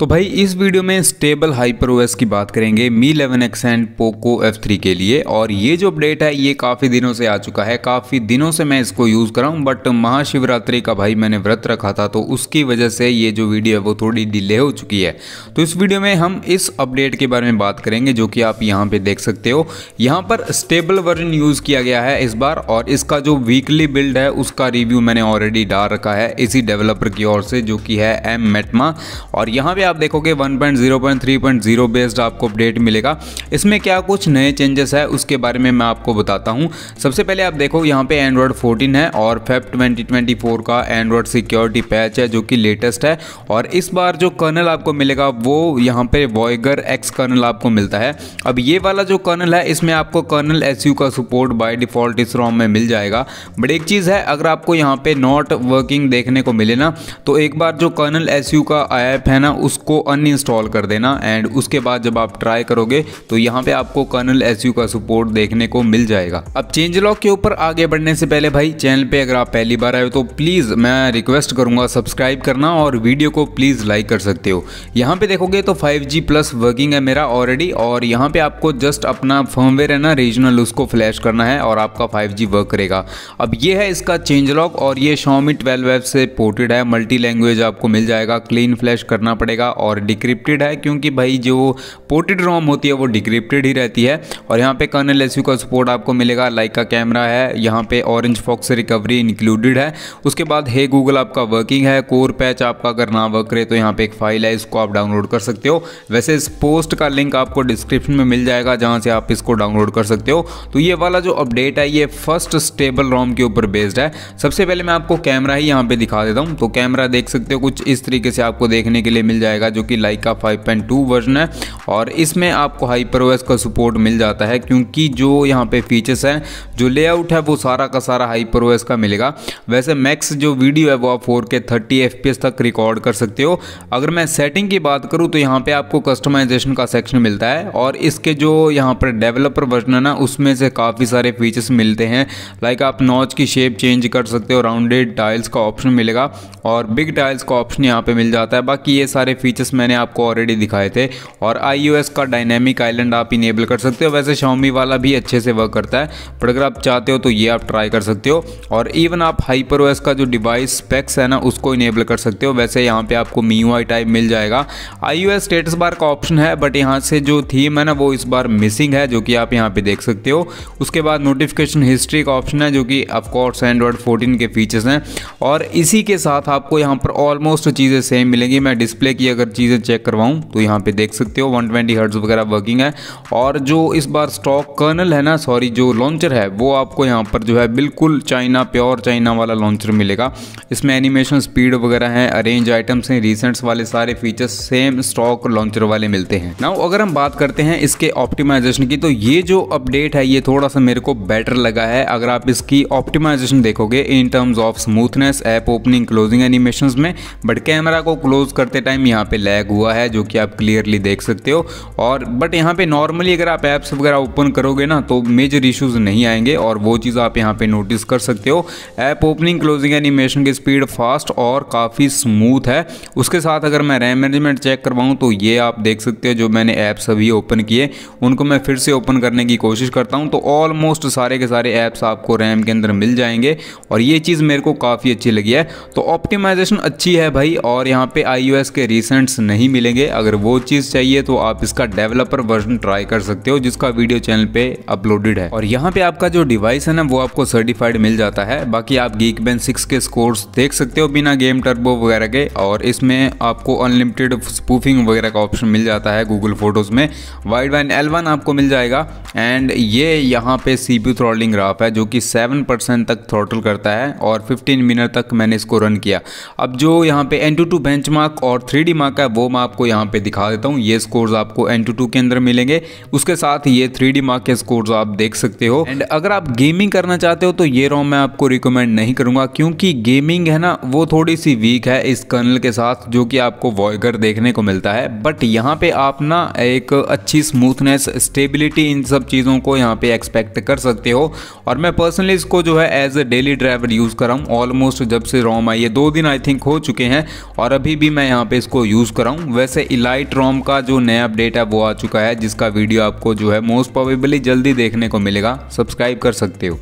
तो भाई इस वीडियो में स्टेबल हाइपर ओएस की बात करेंगे Mi eleven X and Poco F three के लिए और ये जो अपडेट है ये काफ़ी दिनों से आ चुका है काफ़ी दिनों से मैं इसको यूज़ कर रहा हूँ बट महाशिवरात्रि का भाई मैंने व्रत रखा था तो उसकी वजह से ये जो वीडियो है वो थोड़ी डिले हो चुकी है तो इस वीडियो में हम इस अपडेट के बारे में बात करेंगे जो कि आप यहाँ पर देख सकते हो यहाँ पर स्टेबल वर्जन यूज़ किया गया है इस बार और इसका जो वीकली बिल्ड है उसका रिव्यू मैंने ऑलरेडी डाल रखा है इसी डेवलपर की ओर से जो कि है एम मेटमा और यहाँ पर आप देखोगे 1.0.3.0 बेस्ड आपको अपडेट मिलेगा इसमें क्या कुछ नए चेंजेस है उसके बारे में मैं आपको बताता हूँ सबसे पहले आप देखो यहाँ पे एंड्रॉयड 14 है और फेब 2024 का एंड्रॉयड सिक्योरिटी पैच है जो कि लेटेस्ट है और इस बार जो कर्नल आपको मिलेगा वो यहाँ पे वॉयगर एक्स कर्नल आपको मिलता है अब ये वाला जो कर्नल है इसमें आपको कर्नल एस का सपोर्ट बाय डिफॉल्ट इस रॉम में मिल जाएगा बट एक चीज़ है अगर आपको यहाँ पे नॉट वर्किंग देखने को मिले ना तो एक बार जो कर्नल एस का ऐप है ना उस उसको अनइंस्टॉल कर देना एंड उसके बाद जब आप ट्राई करोगे तो यहाँ पे आपको कर्नल एस का सपोर्ट देखने को मिल जाएगा अब चेंज लॉक के ऊपर आगे बढ़ने से पहले भाई चैनल पे अगर आप पहली बार आए हो तो प्लीज़ मैं रिक्वेस्ट करूंगा सब्सक्राइब करना और वीडियो को प्लीज़ लाइक कर सकते हो यहाँ पे देखोगे तो फाइव प्लस वर्किंग है मेरा ऑलरेडी और यहाँ पे आपको जस्ट अपना फर्मवेयर है ना रीजनल उसको फ्लैश करना है और आपका फाइव वर्क करेगा अब ये है इसका चेंज लॉक और ये शॉमी ट्वेल्व से पोर्टेड है मल्टी लैंग्वेज आपको मिल जाएगा क्लीन फ्लैश करना पड़ेगा रहेगा और डिक्रिप्टेड है क्योंकि भाई जो पोर्टेड रोम होती है वो डिक्रिप्टेड ही रहती है और यहाँ पे कर्नल एस का सपोर्ट आपको मिलेगा लाइक का कैमरा है यहाँ पे ऑरेंज फॉक्स रिकवरी इंक्लूडेड है उसके बाद हे गूगल आपका वर्किंग है कोर पैच आपका अगर ना वर्क रहे तो यहाँ पे एक फाइल है इसको आप डाउनलोड कर सकते हो वैसे इस पोस्ट का लिंक आपको डिस्क्रिप्शन में मिल जाएगा जहाँ से आप इसको डाउनलोड कर सकते हो तो ये वाला जो अपडेट है ये फर्स्ट स्टेबल रोम के ऊपर बेस्ड है सबसे पहले मैं आपको कैमरा ही यहाँ पे दिखा देता हूँ तो कैमरा देख सकते हो कुछ इस तरीके से आपको देखने के लिए मिल जाएगा आएगा जो कि लाइका 5.2 वर्जन है और इसमें आपको हाइपर ओएस का सपोर्ट मिल जाता है क्योंकि जो यहाँ पे फीचर्स हैं जो लेआउट है वो सारा का सारा हाइपर ओएस का मिलेगा वैसे मैक्स जो वीडियो है वो आप फोर के थर्टी एफ तक रिकॉर्ड कर सकते हो अगर मैं सेटिंग की बात करूँ तो यहाँ पर आपको कस्टमाइजेशन का सेक्शन मिलता है और इसके जो यहाँ पर डेवलपर वर्जन है ना उसमें से काफ़ी सारे फीचर्स मिलते हैं लाइक आप नॉच की शेप चेंज कर सकते हो राउंडेड टाइल्स का ऑप्शन मिलेगा और बिग टाइल्स का ऑप्शन यहाँ पे मिल जाता है बाकी ये सारे फीचर्स मैंने आपको ऑलरेडी दिखाए थे और आई का डायनेमिक आइलैंड आप इनेबल कर सकते हो वैसे शाओमी वाला भी अच्छे से वर्क करता है पर अगर आप चाहते हो तो ये आप ट्राई कर सकते हो और इवन आप हाइपर ओएस का जो डिवाइस स्पेक्स है ना उसको इनेबल कर सकते हो वैसे यहाँ पे आपको मी यू टाइप मिल जाएगा आई स्टेटस बार का ऑप्शन है बट यहाँ से जो थीम है ना वो इस बार मिसिंग है जो कि आप यहाँ पे देख सकते हो उसके बाद नोटिफिकेशन हिस्ट्री का ऑप्शन है जो कि अफकोर्स एंड्रॉयड फोर्टीन के फीचर्स हैं और इसी के साथ आपको यहाँ पर ऑलमोस्ट चीज़ें सेम मिलेंगी मैं डिस्प्ले की की अगर चीज़ें चेक करवाऊँ तो यहाँ पे देख सकते हो 120 ट्वेंटी वगैरह वर्किंग है और जो इस बार स्टॉक कर्नल है ना सॉरी जो लॉन्चर है वो आपको यहाँ पर जो है बिल्कुल चाइना प्योर चाइना वाला लॉन्चर मिलेगा इसमें एनिमेशन स्पीड वगैरह है अरेंज आइटम्स हैं रिसेंट्स वाले सारे फीचर्स सेम स्टॉक लॉन्चर वाले मिलते हैं ना अगर हम बात करते हैं इसके ऑप्टिमाइजेशन की तो ये जो अपडेट है ये थोड़ा सा मेरे को बेटर लगा है अगर आप इसकी ऑप्टिमाइजेशन देखोगे in terms of smoothness app opening closing animation में बट कैमरा को क्लोज करते टाइम यहाँ यहाँ पे लैग हुआ है जो कि आप क्लियरली देख सकते हो और बट यहाँ पे नॉर्मली अगर आप ऐप्स वगैरह ओपन करोगे ना तो मेजर इश्यूज नहीं आएंगे और वो चीज़ आप यहाँ पे नोटिस कर सकते हो ऐप ओपनिंग क्लोजिंग एनिमेशन की स्पीड फास्ट और काफ़ी स्मूथ है उसके साथ अगर मैं रैम मैनेजमेंट चेक करवाऊँ तो ये आप देख सकते हो जो मैंने ऐप्स अभी ओपन किए उनको मैं फिर से ओपन करने की कोशिश करता हूँ तो ऑलमोस्ट सारे के सारे ऐप्स आपको रैम के अंदर मिल जाएंगे और ये चीज़ मेरे को काफ़ी अच्छी लगी है तो ऑप्टिमाइजेशन अच्छी है भाई और यहाँ पे आई के रिस पेशेंट्स नहीं मिलेंगे अगर वो चीज़ चाहिए तो आप इसका डेवलपर वर्जन ट्राई कर सकते हो जिसका वीडियो चैनल पे अपलोडेड है और यहाँ पे आपका जो डिवाइस है ना वो आपको सर्टिफाइड मिल जाता है बाकी आप गीक बैन सिक्स के स्कोर्स देख सकते हो बिना गेम टर्बो वगैरह के और इसमें आपको अनलिमिटेड स्पूफिंग वगैरह का ऑप्शन मिल जाता है गूगल फोटोज़ में वाइड वाइन एल आपको मिल जाएगा एंड ये यहाँ पे सी पी थ्रॉलिंग ग्राफ है जो कि सेवन परसेंट तक थ्रॉटल करता है और फिफ्टीन मिनट तक मैंने इसको रन किया अब जो यहाँ पे एन टू टू बेंच और थ्री मार्क का है वो मैं आपको यहाँ पे दिखा देता हूँ ये स्कोर्स आपको एन टू के अंदर मिलेंगे उसके साथ ये थ्री डी माँ के स्कोर्स आप देख सकते हो एंड अगर आप गेमिंग करना चाहते हो तो ये रोम मैं आपको रिकमेंड नहीं करूँगा क्योंकि गेमिंग है ना वो थोड़ी सी वीक है इस कर्नल के साथ जो कि आपको वॉयगर देखने को मिलता है बट यहाँ पर आप ना एक अच्छी स्मूथनेस स्टेबिलिटी इन सब चीज़ों को यहाँ पर एक्सपेक्ट कर सकते हो और मैं पर्सनली इसको जो है as a daily driver use कर रहा हूँ ऑलमोस्ट जब से रोम आई है दो दिन आई थिंक हो चुके हैं और अभी भी मैं यहाँ पे इसको यूज़ कराऊँ वैसे इलाइट रोम का जो नया अपडेट है वो आ चुका है जिसका वीडियो आपको जो है मोस्ट पॉबिबली जल्दी देखने को मिलेगा सब्सक्राइब कर सकते हो